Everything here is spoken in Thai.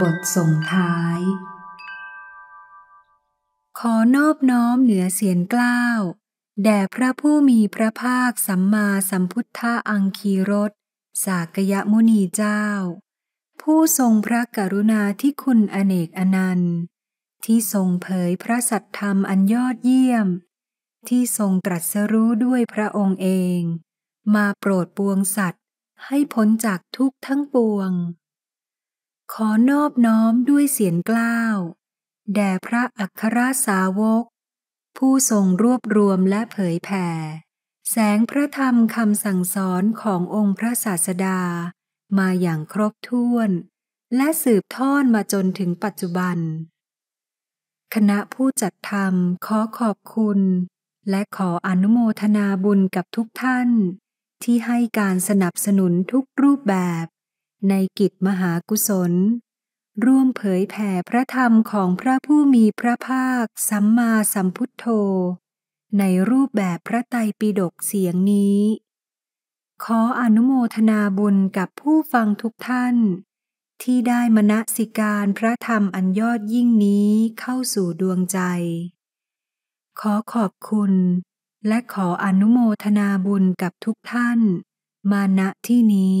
บทส่งท้าย ขอนอบน้อมเหนือเสียงกล้าว แด่พระผู้มีพระภาคสัมมาสัมพุทธาอังคีรส สากยมุนีเจ้า ผู้ทรงพระกรุณาที่คุณอเนกอนันต์ ที่ทรงเผยพระสัตธรรมอันยอดเยี่ยม ที่ทรงตรัสรู้ด้วยพระองค์เอง มาโปรดปวงสัตว์ให้พ้นจากทุกข์ทั้งปวงขอนอบน้อมด้วยเสียงกล้าว แด่พระอัครสาวก ผู้ทรงรวบรวมและเผยแผ่ แสงพระธรรมคำสั่งสอนขององค์พระศาสดามาอย่างครบถ้วน และสืบทอดมาจนถึงปัจจุบัน คณะผู้จัดทำขอขอบคุณ และขออนุโมทนาบุญกับทุกท่าน ที่ให้การสนับสนุนทุกรูปแบบในกิจมหากุศล ร่วมเผยแผ่พระธรรมของพระผู้มีพระภาคสัมมาสัมพุทโธในรูปแบบพระไตรปิฎกเสียงนี้ ขออนุโมทนาบุญกับผู้ฟังทุกท่าน ที่ได้มณสิการพระธรรมอันยอดยิ่งนี้เข้าสู่ดวงใจ ขอขอบคุณ และขออนุโมทนาบุญกับทุกท่าน มาณที่นี้